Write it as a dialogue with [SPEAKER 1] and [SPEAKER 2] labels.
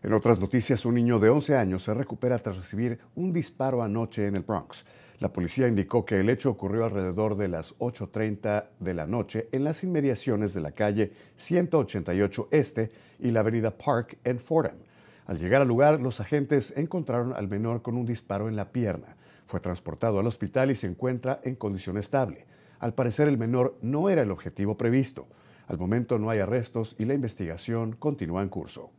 [SPEAKER 1] En otras noticias, un niño de 11 años se recupera tras recibir un disparo anoche en el Bronx. La policía indicó que el hecho ocurrió alrededor de las 8.30 de la noche en las inmediaciones de la calle 188 Este y la avenida Park en Fordham. Al llegar al lugar, los agentes encontraron al menor con un disparo en la pierna. Fue transportado al hospital y se encuentra en condición estable. Al parecer, el menor no era el objetivo previsto. Al momento no hay arrestos y la investigación continúa en curso.